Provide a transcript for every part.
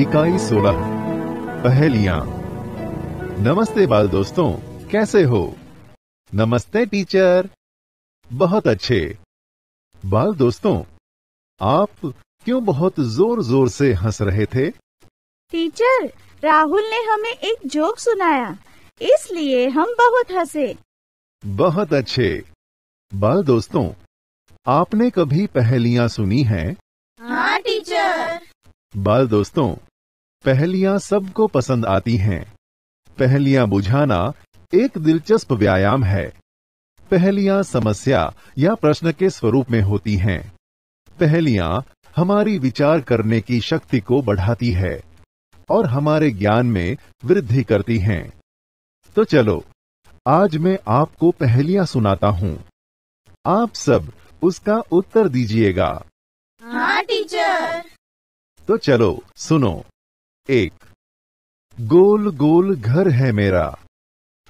इकाई सोलह पहलिया नमस्ते बाल दोस्तों कैसे हो नमस्ते टीचर बहुत अच्छे बाल दोस्तों आप क्यों बहुत जोर जोर से हंस रहे थे टीचर राहुल ने हमें एक जोक सुनाया इसलिए हम बहुत हंसे बहुत अच्छे बाल दोस्तों आपने कभी पहलिया सुनी हैं? हाँ टीचर बाल दोस्तों पहलियां सबको पसंद आती हैं पहलियां बुझाना एक दिलचस्प व्यायाम है पहलियां समस्या या प्रश्न के स्वरूप में होती हैं पहलियां हमारी विचार करने की शक्ति को बढ़ाती है और हमारे ज्ञान में वृद्धि करती हैं तो चलो आज मैं आपको पहलियां सुनाता हूं आप सब उसका उत्तर दीजिएगा हाँ टीचर तो चलो सुनो एक गोल गोल घर है मेरा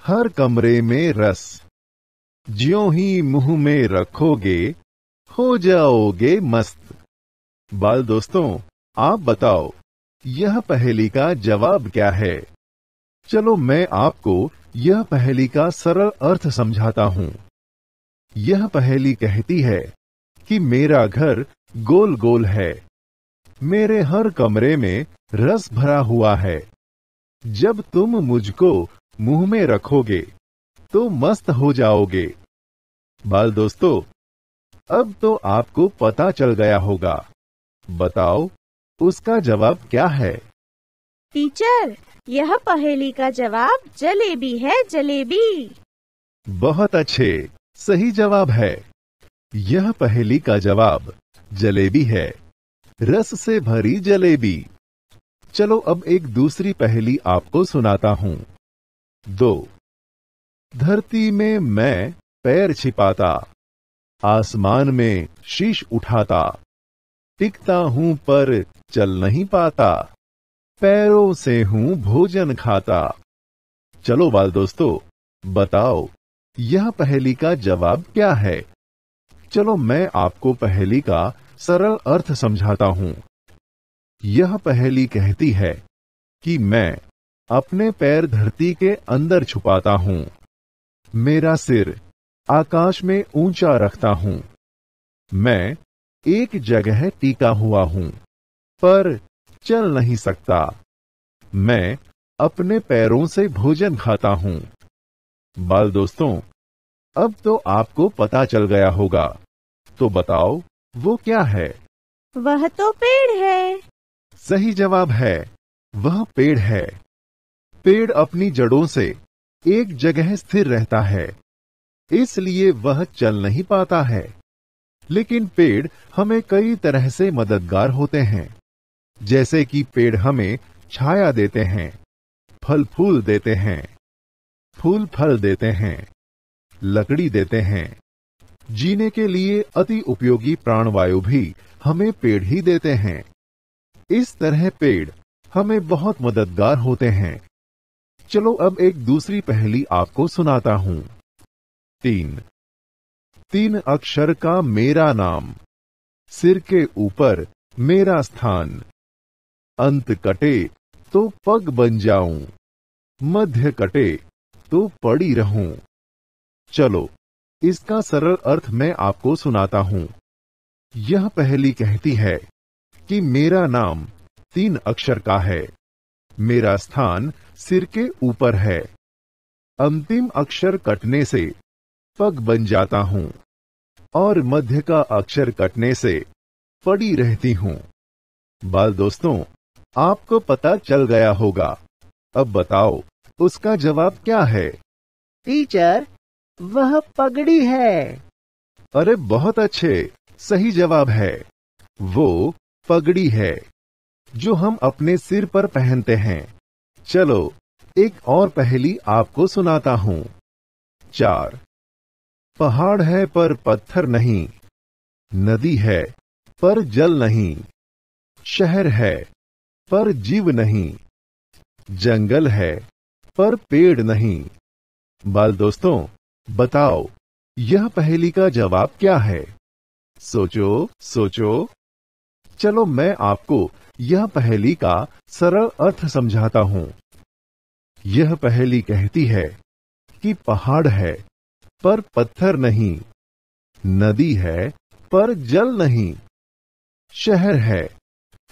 हर कमरे में रस ज्यो ही मुंह में रखोगे हो जाओगे मस्त बाल दोस्तों आप बताओ यह पहेली का जवाब क्या है चलो मैं आपको यह पहेली का सरल अर्थ समझाता हूं यह पहेली कहती है कि मेरा घर गोल गोल है मेरे हर कमरे में रस भरा हुआ है जब तुम मुझको मुंह में रखोगे तो मस्त हो जाओगे बाल दोस्तों अब तो आपको पता चल गया होगा बताओ उसका जवाब क्या है टीचर यह पहेली का जवाब जलेबी है जलेबी बहुत अच्छे सही जवाब है यह पहेली का जवाब जलेबी है रस से भरी जलेबी चलो अब एक दूसरी पहेली आपको सुनाता हूं दो धरती में मैं पैर छिपाता आसमान में शीश उठाता टिकता हूं पर चल नहीं पाता पैरों से हूं भोजन खाता चलो बाल दोस्तों बताओ यह पहेली का जवाब क्या है चलो मैं आपको पहेली का सरल अर्थ समझाता हूं यह पहली कहती है कि मैं अपने पैर धरती के अंदर छुपाता हूं मेरा सिर आकाश में ऊंचा रखता हूं मैं एक जगह टीका हुआ हूं पर चल नहीं सकता मैं अपने पैरों से भोजन खाता हूं बाल दोस्तों अब तो आपको पता चल गया होगा तो बताओ वो क्या है वह तो पेड़ है सही जवाब है वह पेड़ है पेड़ अपनी जड़ों से एक जगह स्थिर रहता है इसलिए वह चल नहीं पाता है लेकिन पेड़ हमें कई तरह से मददगार होते हैं जैसे कि पेड़ हमें छाया देते हैं फल फूल देते हैं फूल फल देते हैं लकड़ी देते हैं जीने के लिए अति उपयोगी प्राणवायु भी हमें पेड़ ही देते हैं इस तरह पेड़ हमें बहुत मददगार होते हैं चलो अब एक दूसरी पहली आपको सुनाता हूं तीन तीन अक्षर का मेरा नाम सिर के ऊपर मेरा स्थान अंत कटे तो पग बन जाऊं मध्य कटे तो पड़ी रहूं चलो इसका सरल अर्थ मैं आपको सुनाता हूँ यह पहली कहती है कि मेरा नाम तीन अक्षर का है मेरा स्थान सिर के ऊपर है अंतिम अक्षर कटने से पग बन जाता हूँ और मध्य का अक्षर कटने से पड़ी रहती हूँ बाल दोस्तों आपको पता चल गया होगा अब बताओ उसका जवाब क्या है टीचर वह पगड़ी है अरे बहुत अच्छे सही जवाब है वो पगड़ी है जो हम अपने सिर पर पहनते हैं चलो एक और पहेली आपको सुनाता हूँ चार पहाड़ है पर पत्थर नहीं नदी है पर जल नहीं शहर है पर जीव नहीं जंगल है पर पेड़ नहीं बाल दोस्तों बताओ यह पहेली का जवाब क्या है सोचो सोचो चलो मैं आपको यह पहेली का सरल अर्थ समझाता हूं यह पहेली कहती है कि पहाड़ है पर पत्थर नहीं नदी है पर जल नहीं शहर है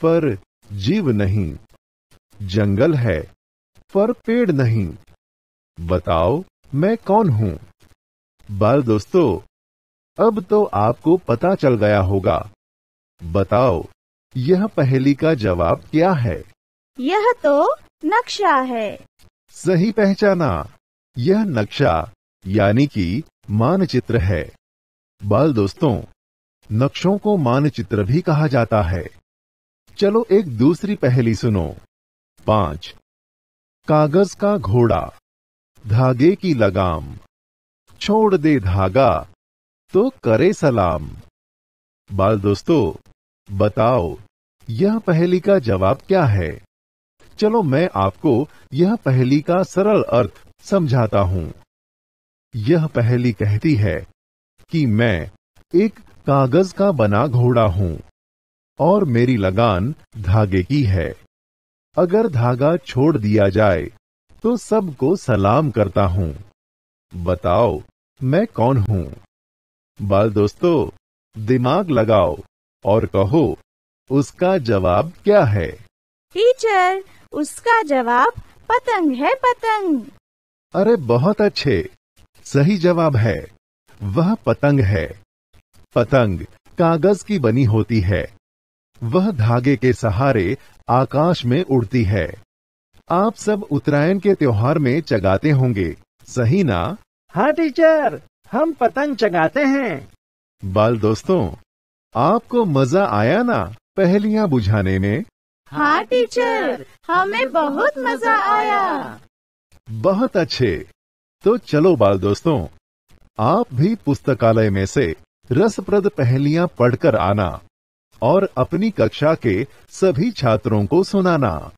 पर जीव नहीं जंगल है पर पेड़ नहीं बताओ मैं कौन हूं बाल दोस्तों अब तो आपको पता चल गया होगा बताओ यह पहेली का जवाब क्या है यह तो नक्शा है सही पहचाना यह नक्शा यानी कि मानचित्र है बाल दोस्तों नक्शों को मानचित्र भी कहा जाता है चलो एक दूसरी पहेली सुनो पांच कागज का घोड़ा धागे की लगाम छोड़ दे धागा तो करे सलाम बाल दोस्तों बताओ यह पहली का जवाब क्या है चलो मैं आपको यह पहली का सरल अर्थ समझाता हूं यह पहली कहती है कि मैं एक कागज का बना घोड़ा हूं और मेरी लगान धागे की है अगर धागा छोड़ दिया जाए तो सबको सलाम करता हूं बताओ मैं कौन हूं बाल दोस्तों दिमाग लगाओ और कहो उसका जवाब क्या है टीचर उसका जवाब पतंग है पतंग अरे बहुत अच्छे सही जवाब है वह पतंग है पतंग कागज की बनी होती है वह धागे के सहारे आकाश में उड़ती है आप सब उत्तरायण के त्योहार में चगाते होंगे सही ना हाँ टीचर हम पतंग चगाते हैं बाल दोस्तों आपको मजा आया ना पहलियाँ बुझाने में हाँ टीचर हमें बहुत मजा आया बहुत अच्छे तो चलो बाल दोस्तों आप भी पुस्तकालय में से रसप्रद पहलियाँ पढ़कर आना और अपनी कक्षा के सभी छात्रों को सुनाना